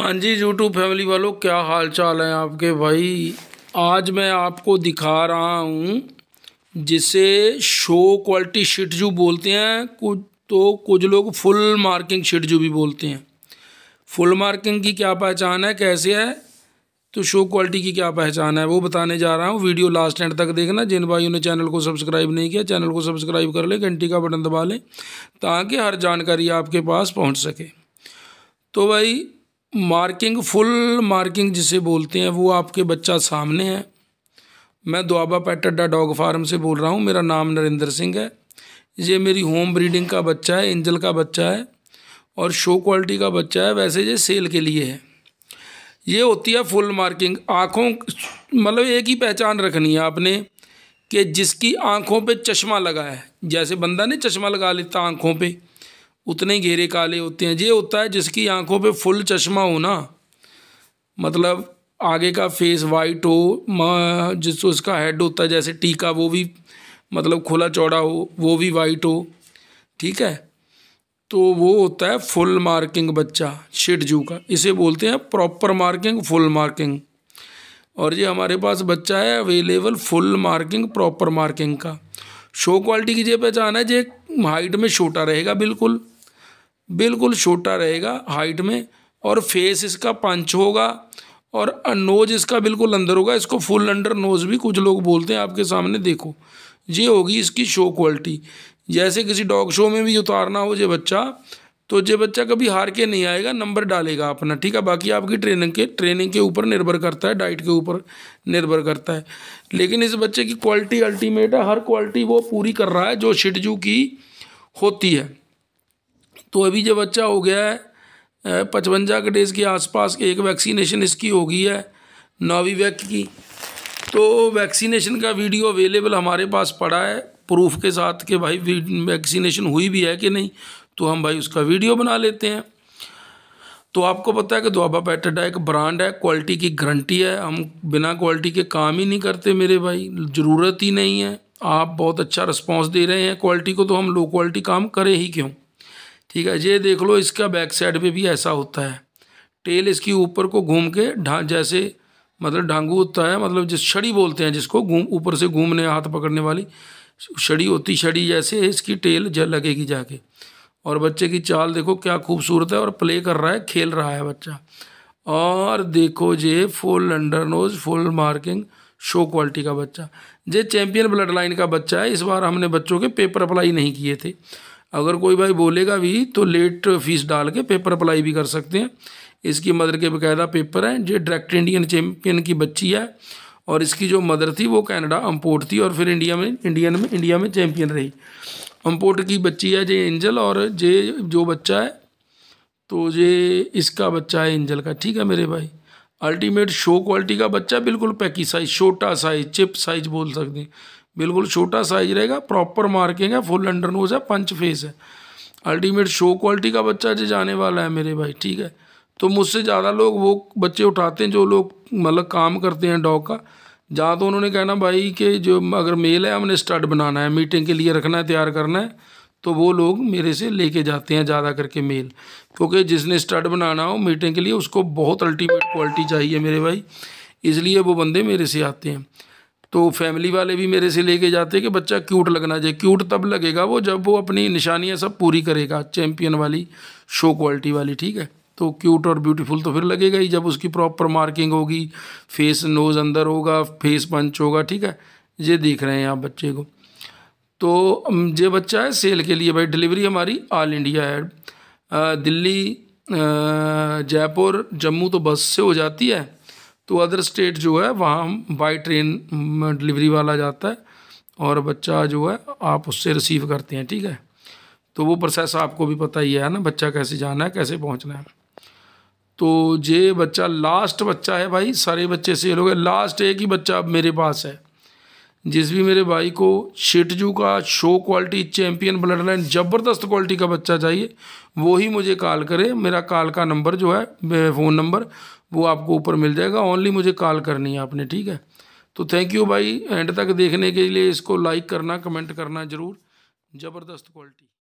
हाँ जी YouTube family वालों क्या हाल चाल है आपके भाई आज मैं आपको दिखा रहा हूँ जिसे शो क्वालिटी शीट जू बोलते हैं कुछ तो कुछ लोग फुल मार्किंग शीट जू भी बोलते हैं फुल मार्किंग की क्या पहचान है कैसे है तो शो क्वालिटी की क्या पहचान है वो बताने जा रहा हूँ वीडियो लास्ट एंड तक देखना जिन भाइयों ने चैनल को सब्सक्राइब नहीं किया चैनल को सब्सक्राइब कर लें घंटी का बटन दबा लें ताकि हर जानकारी आपके पास पहुँच सके तो भाई मार्किंग फुल मार्किंग जिसे बोलते हैं वो आपके बच्चा सामने है मैं दुआबा पेट अड्डा डॉग फार्म से बोल रहा हूँ मेरा नाम नरेंद्र सिंह है ये मेरी होम ब्रीडिंग का बच्चा है एंजल का बच्चा है और शो क्वालिटी का बच्चा है वैसे ये सेल के लिए है ये होती है फुल मार्किंग आँखों मतलब एक ही पहचान रखनी है आपने कि जिसकी आँखों पर चश्मा लगा है जैसे बंदा ने चश्मा लगा लेता आँखों पर उतने घेरे काले होते हैं ये होता है जिसकी आंखों पे फुल चश्मा हो ना मतलब आगे का फेस वाइट हो जिस उसका हेड होता है जैसे टीका वो भी मतलब खुला चौड़ा हो वो भी वाइट हो ठीक है तो वो होता है फुल मार्किंग बच्चा जू का इसे बोलते हैं प्रॉपर मार्किंग फुल मार्किंग और ये हमारे पास बच्चा है available full marking proper marking का शो क्वालिटी की ये पहचान है जे हाइट में छोटा रहेगा बिल्कुल बिल्कुल छोटा रहेगा हाइट में और फेस इसका पंच होगा और नोज इसका बिल्कुल अंदर होगा इसको फुल अंडर नोज भी कुछ लोग बोलते हैं आपके सामने देखो ये होगी इसकी शो क्वालिटी जैसे किसी डॉग शो में भी उतारना हो जे बच्चा तो जो बच्चा कभी हार के नहीं आएगा नंबर डालेगा अपना ठीक है बाकी आपकी ट्रेनिंग के ट्रेनिंग के ऊपर निर्भर करता है डाइट के ऊपर निर्भर करता है लेकिन इस बच्चे की क्वालिटी अल्टीमेट है हर क्वालिटी वो पूरी कर रहा है जो शिडजू की होती है तो अभी जो बच्चा हो गया है पचवंजा के डेज के आसपास एक वैक्सीनेशन इसकी हो गई है नोवीवैक की तो वैक्सीनेशन का वीडियो अवेलेबल हमारे पास पड़ा है प्रूफ के साथ कि भाई वैक्सीनेशन हुई भी है कि नहीं तो हम भाई उसका वीडियो बना लेते हैं तो आपको पता है कि दुआबा पैटाडा एक ब्रांड है क्वालिटी की गारंटी है हम बिना क्वालिटी के काम ही नहीं करते मेरे भाई ज़रूरत ही नहीं है आप बहुत अच्छा रिस्पांस दे रहे हैं क्वालिटी को तो हम लो क्वालिटी काम करें ही क्यों ठीक है ये देख लो इसका बैक साइड पर भी ऐसा होता है टेल इसकी ऊपर को घूम के ढा जैसे मतलब ढांगू होता है मतलब जिस छड़ी बोलते हैं जिसको घूम ऊपर से घूमने हाथ पकड़ने वाली छड़ी होती छड़ी जैसे इसकी टेल जल लगेगी जाके और बच्चे की चाल देखो क्या खूबसूरत है और प्ले कर रहा है खेल रहा है बच्चा और देखो जे full under nose full marking show quality का बच्चा जे चैम्पियन ब्लड लाइन का बच्चा है इस बार हमने बच्चों के पेपर अप्लाई नहीं किए थे अगर कोई भाई बोलेगा भी तो लेट फीस डाल के पेपर अप्लाई भी कर सकते हैं इसकी मदर के बाकायदा पेपर हैं जे डायरेक्ट इंडियन चैम्पियन की बच्ची है और इसकी जो मदर थी वो कनाडा अम्पोर्ट थी और फिर इंडिया में इंडियन में इंडिया में चैम्पियन रही अम्पोर्ट की बच्ची है जे एंजल और जे जो बच्चा है तो ये इसका बच्चा है एंजल का ठीक है मेरे भाई अल्टीमेट शो क्वालिटी का बच्चा बिल्कुल पैकी साइज छोटा साइज चिप साइज बोल सकते हैं बिल्कुल छोटा साइज रहेगा प्रॉपर मार्किंग है फुल अंडर नोज है पंच फेस है अल्टीमेट शो क्वालिटी का बच्चा जो जाने वाला है मेरे भाई ठीक है तो मुझसे ज़्यादा लोग वो बच्चे उठाते हैं जो लोग मतलब काम करते हैं डॉग का जहाँ तो उन्होंने कहना भाई कि जो अगर मेल है हमने स्टड बनाना है मीटिंग के लिए रखना है तैयार करना है तो वो लोग मेरे से लेके जाते हैं ज़्यादा करके मेल क्योंकि जिसने स्टड बनाना हो मीटिंग के लिए उसको बहुत अल्टीमेट क्वालिटी चाहिए मेरे भाई इसलिए वो बंदे मेरे से आते हैं तो फैमिली वाले भी मेरे से लेके जाते हैं कि बच्चा क्यूट लगना चाहिए क्यूट तब लगेगा वो जब वो अपनी निशानियाँ सब पूरी करेगा चैम्पियन वाली शो क्वालिटी वाली ठीक है तो क्यूट और ब्यूटीफुल तो फिर लगेगा ही जब उसकी प्रॉपर मार्किंग होगी फेस नोज़ अंदर होगा फेस पंच होगा ठीक है ये देख रहे हैं आप बच्चे को तो ये बच्चा है सेल के लिए भाई डिलीवरी हमारी ऑल इंडिया है दिल्ली जयपुर जम्मू तो बस से हो जाती है तो अदर स्टेट जो है वहाँ बाय बाई ट्रेन डिलीवरी वाला जाता है और बच्चा जो है आप उससे रिसीव करते हैं ठीक है तो वो प्रोसेस आपको भी पता ही है ना बच्चा कैसे जाना है कैसे पहुँचना है तो ये बच्चा लास्ट बच्चा है भाई सारे बच्चे सेल हो गए लास्ट एक ही बच्चा अब मेरे पास है जिस भी मेरे भाई को शिटजू का show quality champion blood line ज़बरदस्त क्वालिटी का बच्चा चाहिए वो ही मुझे कॉल करे मेरा कॉल का नंबर जो है फ़ोन नंबर वो आपको ऊपर मिल जाएगा ओनली मुझे कॉल करनी है आपने ठीक है तो थैंक यू भाई एंड तक देखने के लिए इसको लाइक करना कमेंट करना ज़रूर ज़बरदस्त क्वालिटी